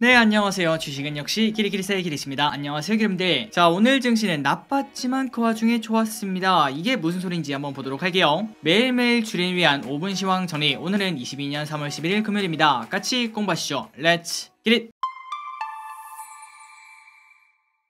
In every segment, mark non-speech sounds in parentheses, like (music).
네 안녕하세요 주식은 역시 기리기리세의 길이십니다 안녕하세요 기름들 자 오늘 증시는 나빴지만 그 와중에 좋았습니다 이게 무슨 소리인지 한번 보도록 할게요 매일매일 줄인 위한 5분 시황 전이 오늘은 22년 3월 11일 금요일입니다 같이 공부하시죠 렛츠 기릿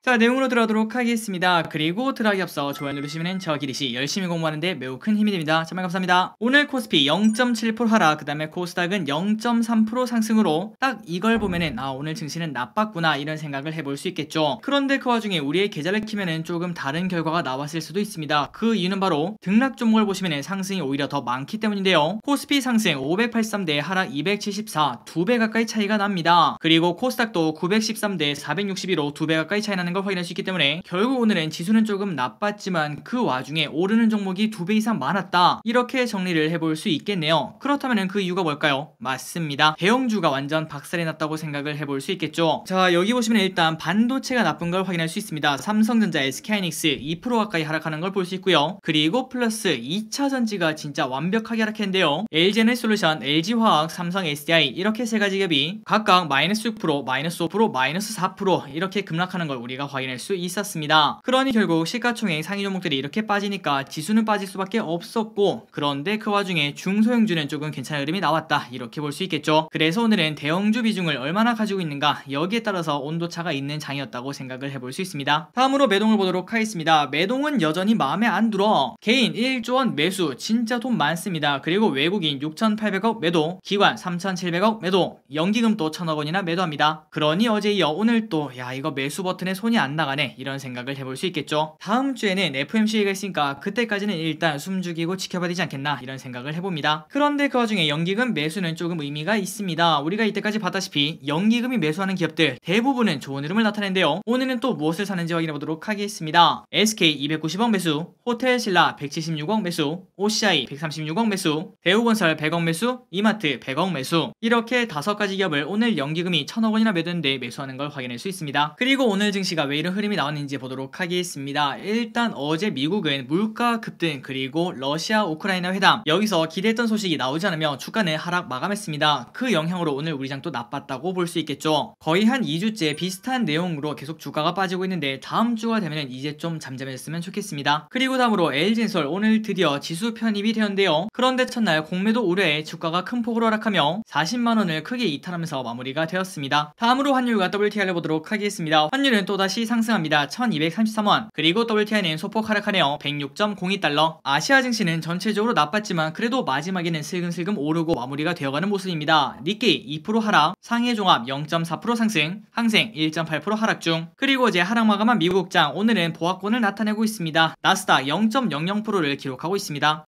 자 내용으로 들어가도록 하겠습니다. 그리고 드라이 기 앞서 좋아요 누르시면 저 기리시 열심히 공부하는데 매우 큰 힘이 됩니다. 정말 감사합니다. 오늘 코스피 0.7% 하락 그 다음에 코스닥은 0.3% 상승으로 딱 이걸 보면은 아 오늘 증시는 나빴구나 이런 생각을 해볼 수 있겠죠. 그런데 그 와중에 우리의 계좌를 키면은 조금 다른 결과가 나왔을 수도 있습니다. 그 이유는 바로 등락 종목을 보시면은 상승이 오히려 더 많기 때문인데요. 코스피 상승 583대 하락 274 2배 가까이 차이가 납니다. 그리고 코스닥도 913대 461로 2배 가까이 차이 나는 걸 확인할 수 있기 때문에 결국 오늘은 지수는 조금 나빴지만 그 와중에 오르는 종목이 두 배 이상 많았다 이렇게 정리를 해볼 수 있겠네요 그렇다면 그 이유가 뭘까요? 맞습니다 대형주가 완전 박살이 났다고 생각을 해볼 수 있겠죠 자 여기 보시면 일단 반도체가 나쁜 걸 확인할 수 있습니다 삼성전자 SK하이닉스 2% 가까이 하락하는 걸 볼 수 있고요 그리고 플러스 2차전지가 진짜 완벽하게 하락했는데요 LG에너솔루션 LG화학, 삼성 SDI 이렇게 세 가지 갭이 각각 마이너스 6%, 마이너스 5%, 마이너스 4% 이렇게 급락하는 걸 우리가 확인할 수 있었습니다. 그러니 결국 시가총액 상위 종목들이 이렇게 빠지니까 지수는 빠질 수밖에 없었고 그런데 그 와중에 중소형주는 조금 괜찮은 흐름이 나왔다 이렇게 볼 수 있겠죠. 그래서 오늘은 대형주 비중을 얼마나 가지고 있는가 여기에 따라서 온도차가 있는 장이었다고 생각을 해볼 수 있습니다. 다음으로 매동을 보도록 하겠습니다. 매동은 여전히 마음에 안 들어 개인 1조원 매수 진짜 돈 많습니다. 그리고 외국인 6,800억 매도 기관 3,700억 매도 연기금 또0억 원이나 매도합니다. 그러니 어제 이어 오늘 또 야 이거 매수 버튼에 손이 숨이 안 나가네 이런 생각을 해볼 수 있겠죠. 다음 주에는 FMC가 있으니까 그때까지는 일단 숨죽이고 지켜봐야 되지 않겠나 이런 생각을 해봅니다. 그런데 그 와중에 연기금 매수는 조금 의미가 있습니다. 우리가 이때까지 봤다시피 연기금이 매수하는 기업들 대부분은 좋은 흐름을 나타낸대요 오늘은 또 무엇을 사는지 확인해보도록 하겠습니다. SK 290억 매수, 호텔신라 176억 매수, OCI 136억 매수, 대우건설 100억 매수, 이마트 100억 매수 이렇게 다섯 가지 기업을 오늘 연기금이 1000억 원이나 매도했는데 매수하는 걸 확인할 수 있습니다. 그리고 오늘 증시 가 증시가 왜 이런 흐름이 나왔는지 보도록 하겠습니다. 일단 어제 미국은 물가 급등 그리고 러시아 우크라이나 회담 여기서 기대했던 소식이 나오지 않으면 주가는 하락 마감했습니다. 그 영향으로 오늘 우리장 또 나빴다고 볼 수 있겠죠. 거의 한 2주째 비슷한 내용으로 계속 주가가 빠지고 있는데 다음 주가 되면 이제 좀 잠잠해졌으면 좋겠습니다. 그리고 다음으로 LG엔솔 오늘 드디어 지수 편입이 되었는데요. 그런데 첫날 공매도 우려에 주가가 큰 폭으로 하락하며 40만원을 크게 이탈하면서 마무리가 되었습니다. 다음으로 환율과 WTR을 보도록 하겠습니다. 환율은 또다시 다시 상승합니다. 1233원. 그리고 WTI는 소폭 하락하네요. 106.02달러. 아시아 증시는 전체적으로 나빴지만 그래도 마지막에는 슬금슬금 오르고 마무리가 되어가는 모습입니다. 니케이 2% 하락, 상해 종합 0.4% 상승, 항생 1.8% 하락 중. 그리고 어제 하락 마감한 미국장 오늘은 보합권을 나타내고 있습니다. 나스닥 0.00%를 기록하고 있습니다.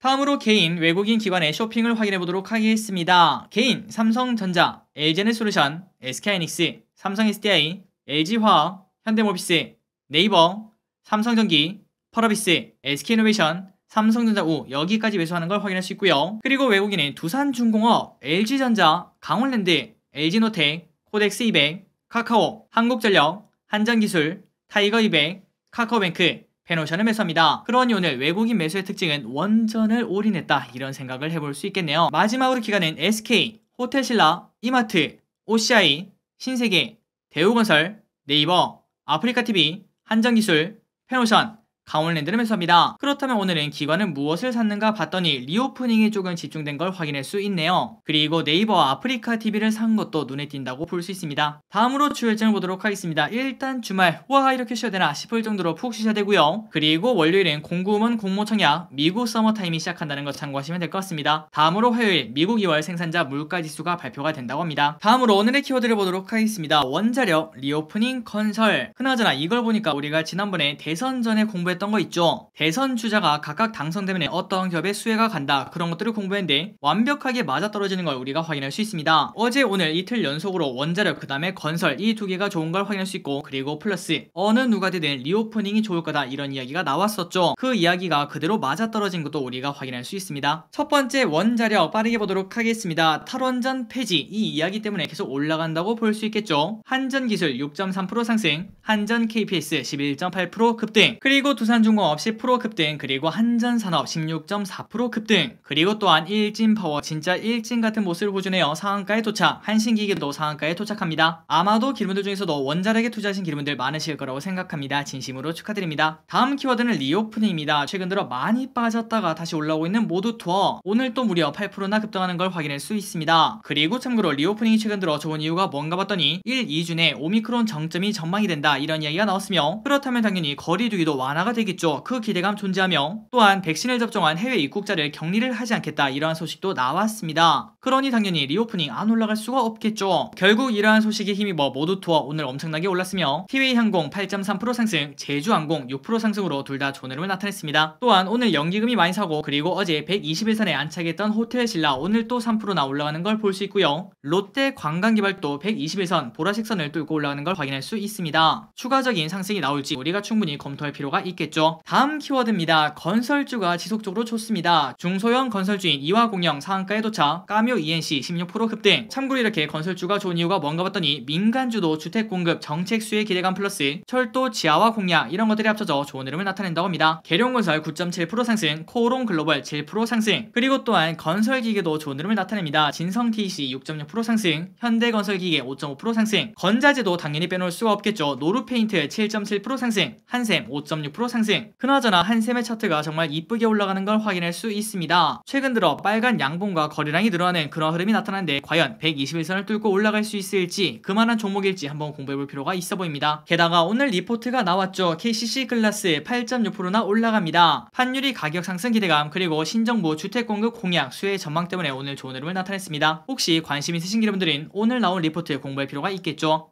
다음으로 개인, 외국인 기관의 쇼핑을 확인해 보도록 하겠습니다. 개인, 삼성전자, LG에너솔루션, SK하이닉스, 삼성 SDI, LG화학, 현대모비스, 네이버, 삼성전기, 펄어비스 SK이노베이션, 삼성전자 우 여기까지 매수하는 걸 확인할 수 있고요. 그리고 외국인은 두산중공업, LG전자, 강원랜드, LG노텍, 코덱스 200, 카카오, 한국전력, 한전기술, 타이거 200, 카카오뱅크, 페노션을 매수합니다. 그러니 오늘 외국인 매수의 특징은 원전을 올인했다 이런 생각을 해볼 수 있겠네요. 마지막으로 기간은 SK, 호텔신라, 이마트, OCI, 신세계, 대우건설, 네이버, 아프리카TV, 한정기술, 페노션, 강원랜드를 매수합니다. 그렇다면 오늘은 기관은 무엇을 샀는가 봤더니 리오프닝에 조금 집중된 걸 확인할 수 있네요. 그리고 네이버와 아프리카 TV를 산 것도 눈에 띈다고 볼 수 있습니다. 다음으로 주요 일정을 보도록 하겠습니다. 일단 주말 와 이렇게 쉬어야 되나 싶을 정도로 푹 쉬셔야 되고요. 그리고 월요일엔 공구음원 공모 청약 미국 서머타임이 시작한다는 것 참고하시면 될 것 같습니다. 다음으로 화요일 미국 2월 생산자 물가지수가 발표가 된다고 합니다. 다음으로 오늘의 키워드를 보도록 하겠습니다. 원자력, 리오프닝, 건설. 그나저나 이걸 보니까 우리가 지난번에 대선 전에 공부 공부했던 거 있죠. 대선 주자가 각각 당선되면 어떤 기업의 수혜가 간다 그런 것들을 공부했는데 완벽하게 맞아떨어지는 걸 우리가 확인할 수 있습니다. 어제 오늘 이틀 연속으로 원자력 그 다음에 건설 이 두 개가 좋은 걸 확인할 수 있고 그리고 플러스 어느 누가 되든 리오프닝이 좋을 거다 이런 이야기가 나왔었죠. 그 이야기가 그대로 맞아떨어진 것도 우리가 확인할 수 있습니다. 첫 번째 원자력 빠르게 보도록 하겠습니다. 탈원전 폐지 이 이야기 때문에 계속 올라간다고 볼 수 있겠죠. 한전기술 6.3% 상승, 한전 KPS 11.8% 급등, 그리고 두 부산중공 없이 프로 급등 그리고 한전산업 16.4% 급등 그리고 또한 일진파워 진짜 일진 같은 모습을 보여주네요. 상한가에 도착 한신기계도 상한가에 도착합니다. 아마도 기름들 중에서도 원자력에 투자하신 기름들 많으실 거라고 생각합니다. 진심으로 축하드립니다. 다음 키워드는 리오프닝입니다. 최근 들어 많이 빠졌다가 다시 올라오고 있는 모두 투어 오늘 또 무려 8%나 급등하는 걸 확인할 수 있습니다. 그리고 참고로 리오프닝이 최근 들어 좋은 이유가 뭔가 봤더니 1, 2주내 오미크론 정점이 전망이 된다 이런 이야기가 나왔으며 그렇다면 당연히 거리두기도 완화가 강화 되겠죠. 그 기대감 존재하며 또한 백신을 접종한 해외 입국자를 격리를 하지 않겠다 이러한 소식도 나왔습니다. 그러니 당연히 리오프닝 안 올라갈 수가 없겠죠. 결국 이러한 소식에 힘입어 모두 투어 오늘 엄청나게 올랐으며 티웨이 항공 8.3% 상승, 제주항공 6% 상승으로 둘다 존으름을 나타냈습니다. 또한 오늘 연기금이 많이 사고 그리고 어제 121선에 안착했던 호텔신라 오늘 또 3%나 올라가는 걸 볼 수 있고요. 롯데 관광개발도 121선 보라색 선을 뚫고 올라가는 걸 확인할 수 있습니다. 추가적인 상승이 나올지 우리가 충분히 검토할 필요가 있겠습니다 했겠죠. 다음 키워드입니다. 건설주가 지속적으로 좋습니다. 중소형 건설주인 이화공영 상한가에 도착, 까묘 ENC 16% 급등. 참고로 이렇게 건설주가 좋은 이유가 뭔가 봤더니 민간주도 주택 공급 정책 수의 기대감 플러스 철도 지하와 공략 이런 것들이 합쳐져 좋은 흐름을 나타낸다고 합니다. 계룡건설 9.7% 상승, 코오롱 글로벌 7% 상승. 그리고 또한 건설기계도 좋은 흐름을 나타냅니다. 진성 TC e 6.6% 상승, 현대건설기계 5.5% 상승, 건자재도 당연히 빼놓을 수가 없겠죠. 노루페인트 7.7% 상승, 한샘 5.6% 상승 그나저나 한샘의 차트가 정말 이쁘게 올라가는 걸 확인할 수 있습니다 최근 들어 빨간 양봉과 거래량이 늘어나는 그런 흐름이 나타나는데 과연 121선을 뚫고 올라갈 수 있을지 그만한 종목일지 한번 공부해볼 필요가 있어 보입니다 게다가 오늘 리포트가 나왔죠 KCC 글라스 8.6%나 올라갑니다 환율이 가격 상승 기대감 그리고 신정부 주택공급 공약 수혜 전망 때문에 오늘 좋은 흐름을 나타냈습니다 혹시 관심 있으신 여러분들은 오늘 나온 리포트 공부할 필요가 있겠죠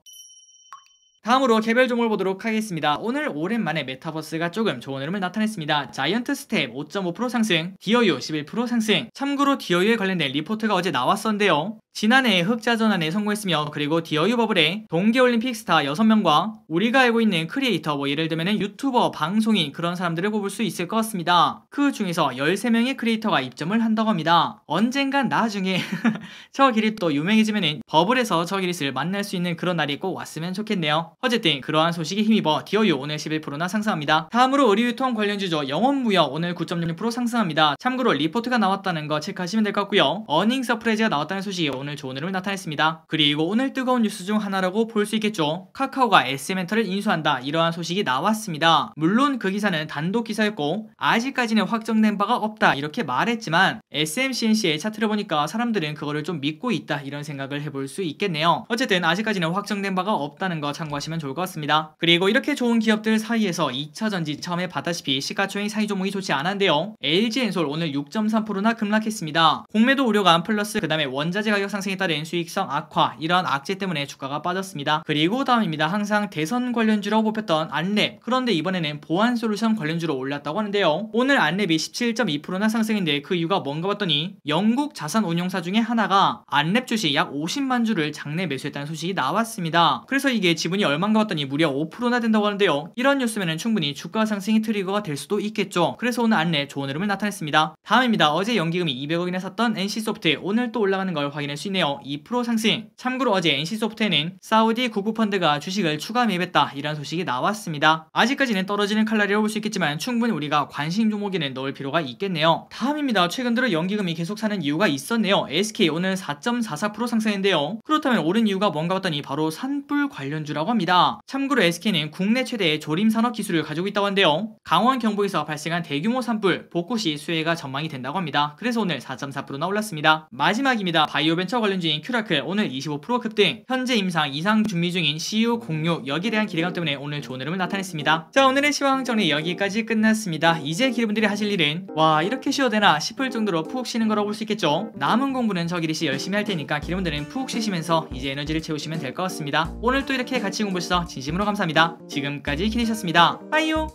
다음으로 개별 종목을 보도록 하겠습니다. 오늘 오랜만에 메타버스가 조금 좋은 흐름을 나타냈습니다. 자이언트 스텝 5.5% 상승, 디어유 11% 상승. 참고로 디어유에 관련된 리포트가 어제 나왔었는데요. 지난해 흑자 전환에 성공했으며 그리고 디어유 버블에 동계올림픽 스타 6명과 우리가 알고 있는 크리에이터 뭐 예를 들면 유튜버, 방송인 그런 사람들을 뽑을수 있을 것 같습니다. 그 중에서 13명의 크리에이터가 입점을 한다고 합니다. 언젠간 나중에 (laughs) 저 기릿 또 유명해지면 버블에서 저 기릿을 만날 수 있는 그런 날이 꼭 왔으면 좋겠네요. 어쨌든 그러한 소식에 힘입어 디어유 오늘 11%나 상승합니다. 다음으로 의류유통 관련 주저 영업무역 오늘 9.6% 상승합니다. 참고로 리포트가 나왔다는 거 체크하시면 될 것 같고요. 어닝 서프라이즈가 나왔다는 소식이 오늘 좋은 흐름을 나타냈습니다. 그리고 오늘 뜨거운 뉴스 중 하나라고 볼 수 있겠죠. 카카오가 s m 엔터를 인수한다 이러한 소식이 나왔습니다. 물론 그 기사는 단독 기사였고 아직까지는 확정된 바가 없다 이렇게 말했지만 SMCNC의 차트를 보니까 사람들은 그거를 좀 믿고 있다 이런 생각을 해볼 수 있겠네요. 어쨌든 아직까지는 확정된 바가 없다는 거 참고하시면 참고하시면 좋을 것 같습니다. 그리고 이렇게 좋은 기업들 사이에서 2차전지 처음에 봤다시피 시가총액 사이종목이 좋지 않았는데요. LG엔솔 오늘 6.3%나 급락했습니다. 공매도 우려감 플러스 그 다음에 원자재 가격 상승에 따른 수익성 악화 이런 악재 때문에 주가가 빠졌습니다. 그리고 다음입니다. 항상 대선 관련주로 뽑혔던 안랩 그런데 이번에는 보안솔루션 관련주로 올랐다고 하는데요. 오늘 안랩이 17.2%나 상승인데 그 이유가 뭔가 봤더니 영국 자산운용사 중에 하나가 안랩 주식 약 50만 주를 장내 매수했다는 소식이 나왔습니다. 그래서 이게 지분이 얼마인가봤더니 무려 5%나 된다고 하는데요. 이런 뉴스면 충분히 주가 상승이 트리거가 될 수도 있겠죠. 그래서 오늘 안내 좋은 흐름을 나타냈습니다. 다음입니다. 어제 연기금이 200억이나 샀던 NC소프트 오늘 또 올라가는 걸 확인할 수 있네요. 2% 상승. 참고로 어제 NC소프트에는 사우디 국부펀드가 주식을 추가 매입했다 이런 소식이 나왔습니다. 아직까지는 떨어지는 칼날이라고 볼 수 있겠지만 충분히 우리가 관심 종목에는 넣을 필요가 있겠네요. 다음입니다. 최근 들어 연기금이 계속 사는 이유가 있었네요. SK 오늘 4.44% 상승인데요. 그렇다면 오른 이유가 뭔가 봤더니 바로 산불 관련주라고 합니다. 합니다. 참고로 SK는 국내 최대의 조림 산업 기술을 가지고 있다고 한데요. 강원 경북에서 발생한 대규모 산불, 복구시 수혜가 전망이 된다고 합니다. 그래서 오늘 4.4%나 올랐습니다. 마지막입니다. 바이오벤처 관련주인 큐라클 오늘 25% 급등, 현재 임상 이상 준비 중인 CU e 공유 여기에 대한 기대감 때문에 오늘 좋은 흐름을 나타냈습니다. 자 오늘의 시황 정리 여기까지 끝났습니다. 이제 기분들이 하실 일은 와 이렇게 쉬어도 되나 싶을 정도로 푹 쉬는 거라고 볼 수 있겠죠. 남은 공부는 저기리시 열심히 할 테니까 기름들은 푹 쉬시면서 이제 에너지를 채우시면 될 것 같습니다. 오늘 또 이렇게 같이 공부해셔서 진심으로 감사합니다. 지금까지 키니셨습니다. 빠이요!